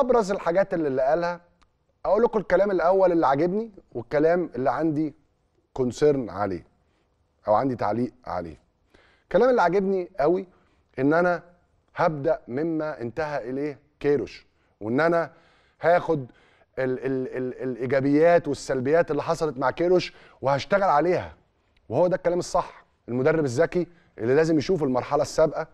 ابرز الحاجات اللي, اللي قالها اقول لكم الكلام الاول اللي عاجبني والكلام اللي عندي كونسيرن عليه او عندي تعليق عليه الكلام اللي عاجبني قوي ان انا هبدا مما انتهى اليه كيروش وان انا هاخد ال ال الـ الايجابيات والسلبيات اللي حصلت مع كيروش وهشتغل عليها وهو ده الكلام الصح المدرب الذكي اللي لازم يشوف المرحله السابقه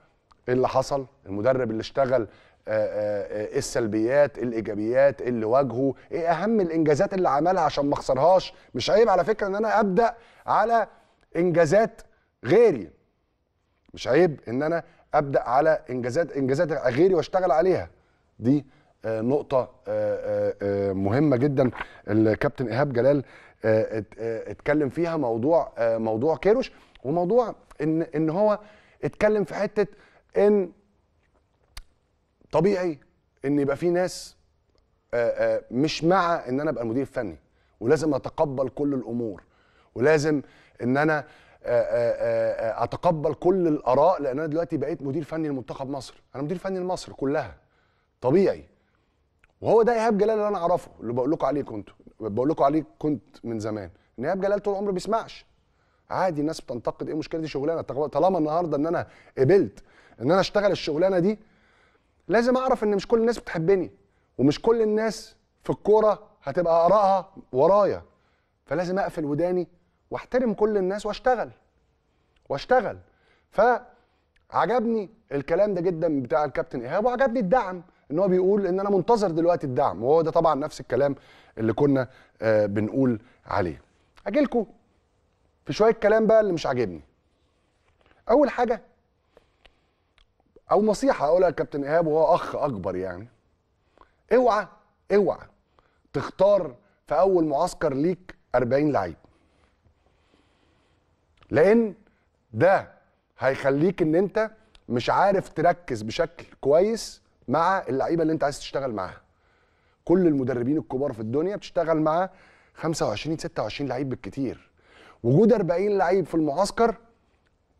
إيه اللي حصل المدرب اللي اشتغل آه، آه، آه، السلبيات الايجابيات اللي واجهه ايه اهم الانجازات اللي عملها عشان ما اخسرهاش مش عيب على فكره ان انا ابدا على انجازات غيري مش عيب ان انا ابدا على انجازات انجازات غيري واشتغل عليها دي نقطة مهمة جدا الكابتن إيهاب جلال اتكلم فيها موضوع موضوع كيروش وموضوع ان ان هو اتكلم في حتة ان طبيعي ان يبقى في ناس آه، آه، مش مع ان انا ابقى المدير الفني ولازم اتقبل كل الامور ولازم ان انا آه، اتقبل كل الاراء لان انا دلوقتي بقيت مدير فني لمنتخب مصر انا مدير فني لمصر كلها طبيعي وهو ده ايهاب جلال اللي انا اعرفه اللي بقول لكم عليه كنت بقول لكم عليه كنت من زمان ان ايهاب جلال طول عمره بيسمعش عادي الناس بتنتقد ايه مشكله دي شغلانه طالما النهارده ان انا قبلت ان انا اشتغل الشغلانه دي لازم اعرف ان مش كل الناس بتحبني ومش كل الناس في الكوره هتبقى ارائها ورايا فلازم اقفل وداني واحترم كل الناس واشتغل واشتغل فعجبني الكلام ده جدا بتاع الكابتن ايهاب وعجبني الدعم ان هو بيقول ان انا منتظر دلوقتي الدعم وهو ده طبعا نفس الكلام اللي كنا آه بنقول عليه اجي في شويه كلام بقى اللي مش عاجبني اول حاجه او نصيحه اقولها لكابتن ايهاب وهو اخ اكبر يعني اوعى اوعى تختار في اول معسكر ليك 40 لعيب لان ده هيخليك ان انت مش عارف تركز بشكل كويس مع اللعيبه اللي انت عايز تشتغل معاها كل المدربين الكبار في الدنيا بتشتغل مع 25 26 لعيب بالكتير وجود 40 لعيب في المعسكر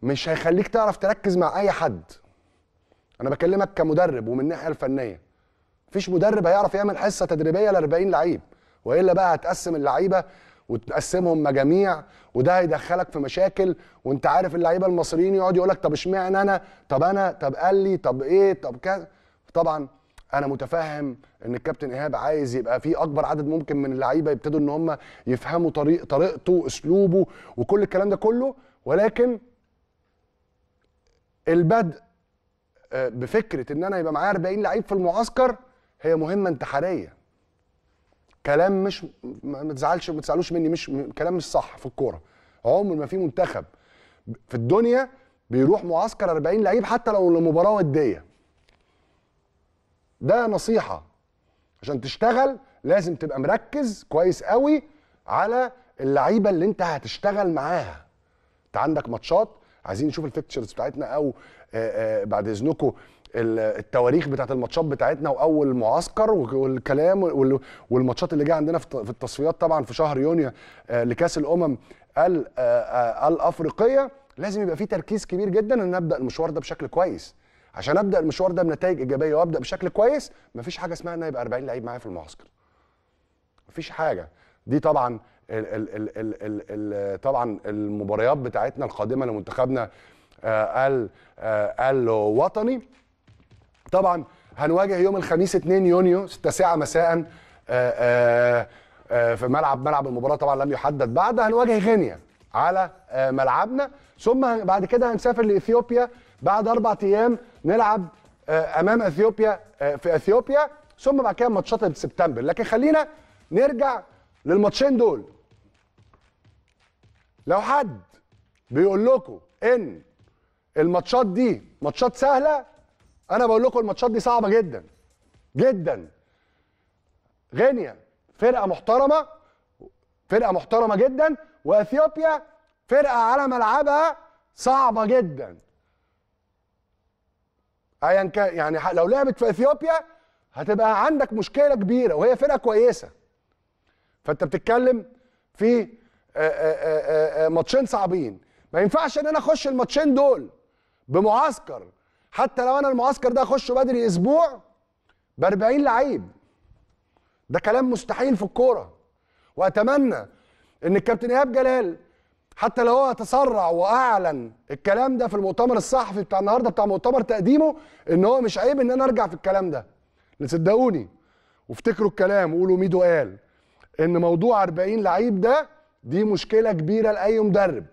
مش هيخليك تعرف تركز مع اي حد انا بكلمك كمدرب ومن الناحيه الفنيه مفيش مدرب هيعرف يعمل حصه تدريبيه ل 40 لعيب والا بقى هتقسم اللعيبه وتقسمهم مجاميع وده هيدخلك في مشاكل وانت عارف اللعيبه المصريين يقعد يقول لك طب اشمعنى انا طب انا طب قال لي طب ايه طب كذا طبعا انا متفهم ان الكابتن ايهاب عايز يبقى في اكبر عدد ممكن من اللعيبه يبتدوا ان هم يفهموا طريق طريقته اسلوبه وكل الكلام ده كله ولكن البدء بفكره ان انا يبقى معايا 40 لعيب في المعسكر هي مهمه انتحاريه كلام مش ما تزعلش ما تزعلوش مني مش كلام مش صح في الكوره عمر ما في منتخب في الدنيا بيروح معسكر 40 لعيب حتى لو لمباراه وديه ده نصيحه عشان تشتغل لازم تبقى مركز كويس قوي على اللعيبه اللي انت هتشتغل معاها انت عندك ماتشات عايزين نشوف الفيكتشرز بتاعتنا او آه، آه، بعد اذنكم التواريخ بتاعت الماتشات بتاعتنا واول معسكر والكلام والماتشات اللي جايه عندنا في التصفيات طبعا في شهر يونيو آه، لكاس الامم الافريقيه لازم يبقى في تركيز كبير جدا ان ابدا المشوار ده بشكل كويس عشان ابدا المشوار ده بنتائج ايجابيه وابدا بشكل كويس مفيش حاجه اسمها ان يبقى 40 لعيب معايا في المعسكر مفيش حاجه دي طبعا الـ الـ الـ الـ الـ الـ طبعا المباريات بتاعتنا القادمه لمنتخبنا آه، ال آه، الوطني طبعا هنواجه يوم الخميس 2 يونيو 6 ساعه مساء آه، في ملعب ملعب المباراه طبعا لم يحدد بعد هنواجه غينيا على ملعبنا ثم بعد كده هنسافر لاثيوبيا بعد اربع ايام نلعب امام اثيوبيا في اثيوبيا ثم بعد كده ماتشات سبتمبر لكن خلينا نرجع للماتشين دول لو حد بيقول لكم ان الماتشات دي ماتشات سهله انا بقول لكم الماتشات دي صعبه جدا جدا غينيا فرقه محترمه فرقه محترمه جدا واثيوبيا فرقه على ملعبها صعبه جدا ايا كان يعني لو لعبت في اثيوبيا هتبقى عندك مشكله كبيره وهي فرقه كويسه فانت بتتكلم في آه، آه، آه، ماتشين صعبين ما ينفعش ان انا اخش الماتشين دول بمعسكر حتى لو انا المعسكر ده اخشه بدري اسبوع ب 40 لعيب ده كلام مستحيل في الكوره واتمنى ان الكابتن ايهاب جلال حتى لو هو تسرع واعلن الكلام ده في المؤتمر الصحفي بتاع النهارده بتاع مؤتمر تقديمه ان هو مش عيب ان انا ارجع في الكلام ده صدقوني وافتكروا الكلام وقولوا ميدو قال ان موضوع 40 لعيب ده دي مشكله كبيره لاي مدرب